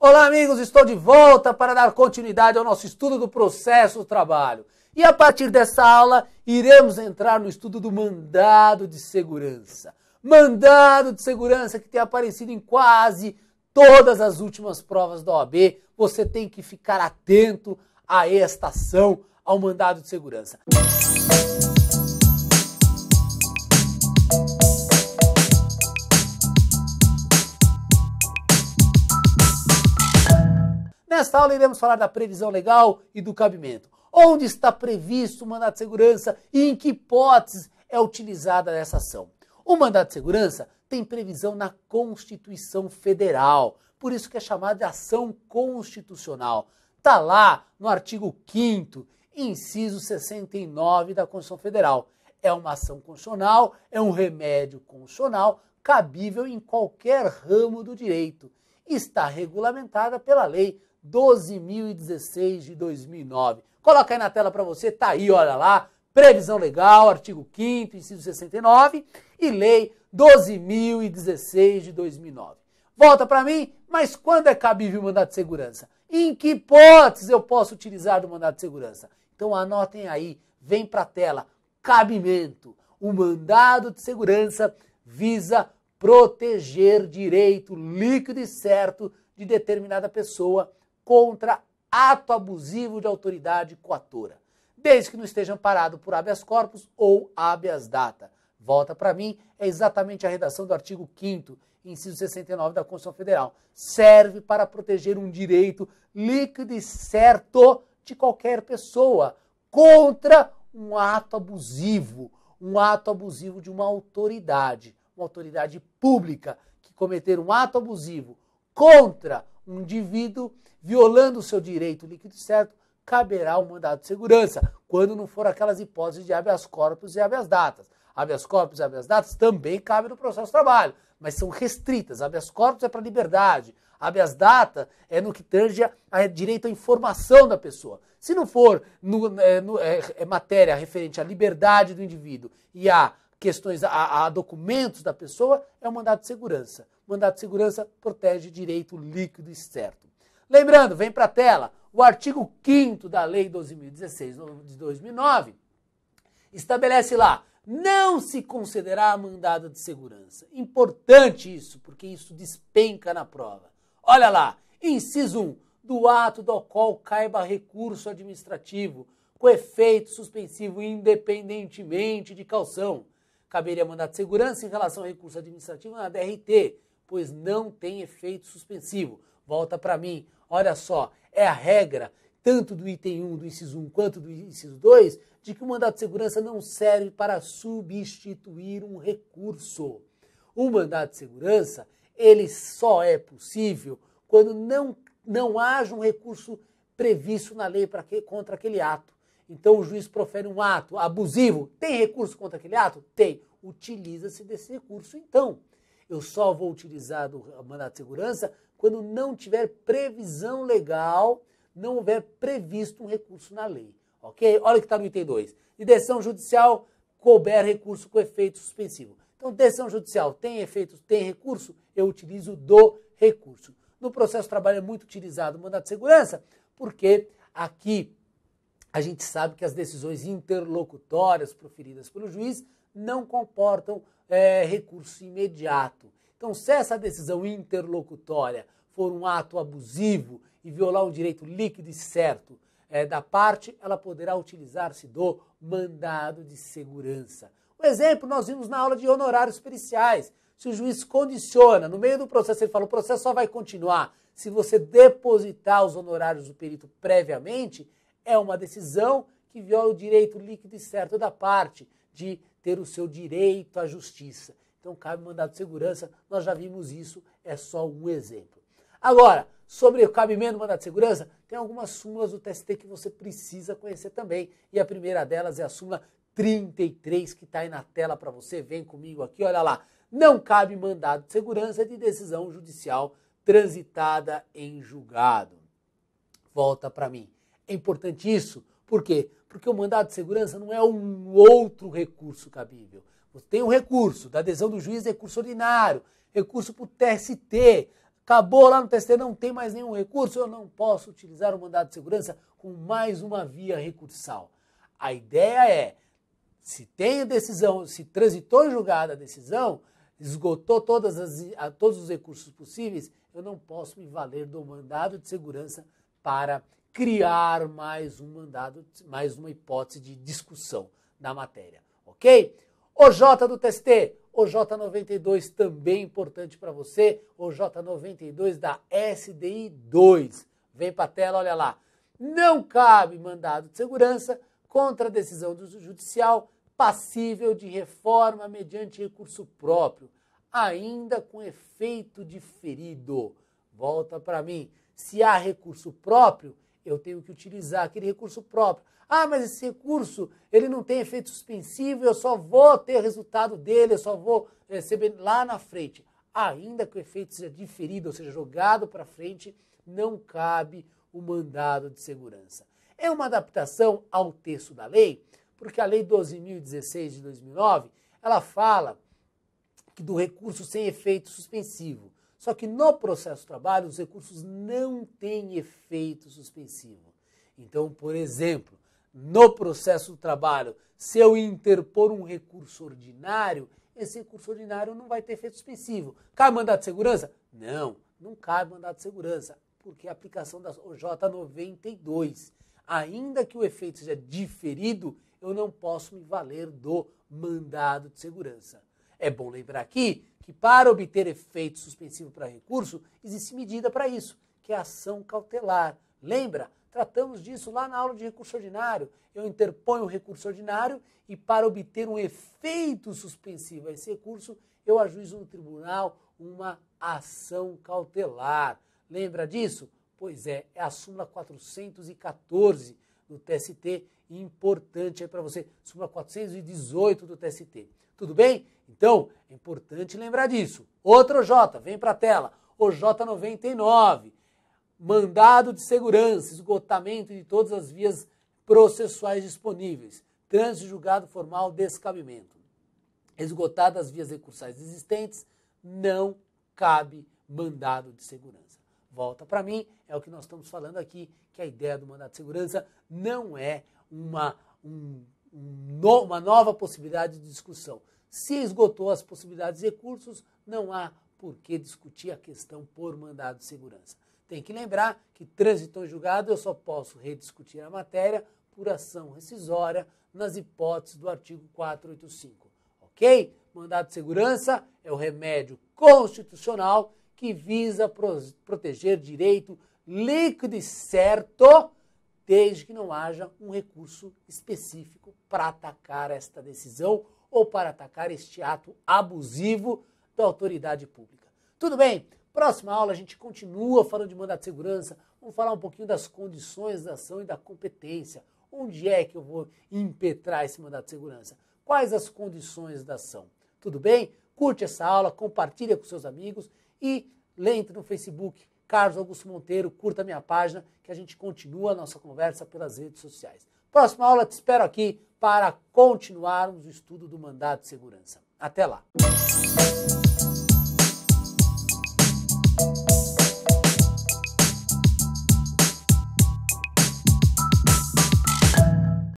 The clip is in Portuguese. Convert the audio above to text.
Olá, amigos, estou de volta para dar continuidade ao nosso estudo do processo do trabalho. E a partir dessa aula, iremos entrar no estudo do mandado de segurança. Mandado de segurança que tem aparecido em quase todas as últimas provas da OAB. Você tem que ficar atento a esta ação, ao mandado de segurança. Música Nesta aula iremos falar da previsão legal e do cabimento. Onde está previsto o mandato de segurança e em que hipóteses é utilizada essa ação? O mandato de segurança tem previsão na Constituição Federal, por isso que é chamado de ação constitucional. Está lá no artigo 5 inciso 69 da Constituição Federal. É uma ação constitucional, é um remédio constitucional cabível em qualquer ramo do direito. Está regulamentada pela Lei 12.016 de 2009. Coloca aí na tela para você, tá aí, olha lá, previsão legal, artigo 5 inciso 69 e lei 12.016 de 2009. Volta para mim, mas quando é cabível o mandato de segurança? Em que hipóteses eu posso utilizar do mandato de segurança? Então anotem aí, vem para a tela, cabimento. O mandado de segurança visa proteger direito líquido e certo de determinada pessoa contra ato abusivo de autoridade coatora, desde que não esteja amparado por habeas corpus ou habeas data. Volta para mim, é exatamente a redação do artigo 5 inciso 69 da Constituição Federal. Serve para proteger um direito líquido e certo de qualquer pessoa contra um ato abusivo, um ato abusivo de uma autoridade, uma autoridade pública que cometer um ato abusivo contra um indivíduo violando o seu direito líquido certo, caberá o mandado de segurança, quando não for aquelas hipóteses de habeas corpus e habeas datas. Habeas corpus e habeas datas também cabem no processo de trabalho, mas são restritas. Habeas corpus é para liberdade, habeas data é no que tange a direito à informação da pessoa. Se não for no, é, no, é, é matéria referente à liberdade do indivíduo e à questões, a, a documentos da pessoa, é o mandado de segurança. O mandado de segurança protege direito líquido e certo. Lembrando, vem para a tela, o artigo 5 da Lei 12.016 de 2009 estabelece lá, não se considerará mandado de segurança. Importante isso, porque isso despenca na prova. Olha lá, inciso 1, do ato do qual caiba recurso administrativo, com efeito suspensivo independentemente de calção caberia mandado de segurança em relação ao recurso administrativo na DRT, pois não tem efeito suspensivo. Volta para mim. Olha só, é a regra, tanto do item 1 do inciso 1 quanto do inciso 2, de que o mandato de segurança não serve para substituir um recurso. O mandato de segurança, ele só é possível quando não, não haja um recurso previsto na lei que, contra aquele ato. Então o juiz profere um ato abusivo. Tem recurso contra aquele ato? Tem. Utiliza-se desse recurso, então. Eu só vou utilizar o mandato de segurança quando não tiver previsão legal, não houver previsto um recurso na lei. Ok? Olha o que está no item 2. E decisão judicial couber recurso com efeito suspensivo. Então, decisão judicial tem efeito, tem recurso, eu utilizo do recurso. No processo de trabalho é muito utilizado o mandato de segurança, porque aqui a gente sabe que as decisões interlocutórias proferidas pelo juiz não comportam é, recurso imediato. Então, se essa decisão interlocutória for um ato abusivo e violar um direito líquido e certo é, da parte, ela poderá utilizar-se do mandado de segurança. O um exemplo nós vimos na aula de honorários periciais. Se o juiz condiciona, no meio do processo, ele fala: o processo só vai continuar se você depositar os honorários do perito previamente, é uma decisão que viola o direito líquido e certo da parte de ter o seu direito à justiça. Então cabe mandado de segurança, nós já vimos isso, é só um exemplo. Agora, sobre o cabimento do mandado de segurança, tem algumas súmulas do TST que você precisa conhecer também. E a primeira delas é a súmula 33 que está aí na tela para você. Vem comigo aqui, olha lá. Não cabe mandado de segurança de decisão judicial transitada em julgado. Volta para mim. É importante isso. Por quê? Porque o mandado de segurança não é um outro recurso cabível. Você tem um recurso da adesão do juiz, recurso ordinário, recurso para o TST. Acabou lá no TST, não tem mais nenhum recurso, eu não posso utilizar o mandado de segurança com mais uma via recursal. A ideia é, se tem a decisão, se transitou em julgada a decisão, esgotou todas as, a, todos os recursos possíveis, eu não posso me valer do mandado de segurança para criar mais um mandado, mais uma hipótese de discussão da matéria, ok? O J do TST, o j 92 também importante para você, o j 92 da SDI 2. Vem para a tela, olha lá. Não cabe mandado de segurança contra a decisão do judicial passível de reforma mediante recurso próprio, ainda com efeito diferido. Volta para mim. Se há recurso próprio, eu tenho que utilizar aquele recurso próprio. Ah, mas esse recurso ele não tem efeito suspensivo, eu só vou ter resultado dele, eu só vou receber lá na frente. Ainda que o efeito seja diferido, ou seja, jogado para frente, não cabe o mandado de segurança. É uma adaptação ao texto da lei, porque a Lei 12.016 de 2009 ela fala que do recurso sem efeito suspensivo só que no processo de trabalho, os recursos não têm efeito suspensivo. Então, por exemplo, no processo de trabalho, se eu interpor um recurso ordinário, esse recurso ordinário não vai ter efeito suspensivo. Cabe mandado de segurança? Não, não cabe mandado de segurança, porque a aplicação da OJ92, ainda que o efeito seja diferido, eu não posso me valer do mandado de segurança. É bom lembrar aqui que para obter efeito suspensivo para recurso, existe medida para isso, que é a ação cautelar. Lembra? Tratamos disso lá na aula de recurso ordinário. Eu interponho um recurso ordinário e, para obter um efeito suspensivo a esse recurso, eu ajuizo no tribunal uma ação cautelar. Lembra disso? Pois é, é a súmula 414 do TST, importante aí para você, súmula 418 do TST. Tudo bem? Então, é importante lembrar disso. Outro J, vem para a tela. O J99, mandado de segurança, esgotamento de todas as vias processuais disponíveis, trânsito julgado formal, descabimento. Esgotadas as vias recursais existentes, não cabe mandado de segurança. Volta para mim, é o que nós estamos falando aqui, que a ideia do mandado de segurança não é uma, um uma nova possibilidade de discussão. Se esgotou as possibilidades e recursos, não há por que discutir a questão por mandado de segurança. Tem que lembrar que trânsito em julgado eu só posso rediscutir a matéria por ação rescisória nas hipóteses do artigo 485. Ok? Mandado de segurança é o remédio constitucional que visa proteger direito líquido e certo desde que não haja um recurso específico para atacar esta decisão ou para atacar este ato abusivo da autoridade pública. Tudo bem? Próxima aula a gente continua falando de mandato de segurança, vamos falar um pouquinho das condições da ação e da competência. Onde é que eu vou impetrar esse mandato de segurança? Quais as condições da ação? Tudo bem? Curte essa aula, compartilha com seus amigos e entre no Facebook Carlos Augusto Monteiro, curta minha página, que a gente continua a nossa conversa pelas redes sociais. Próxima aula te espero aqui para continuarmos o estudo do mandato de segurança. Até lá!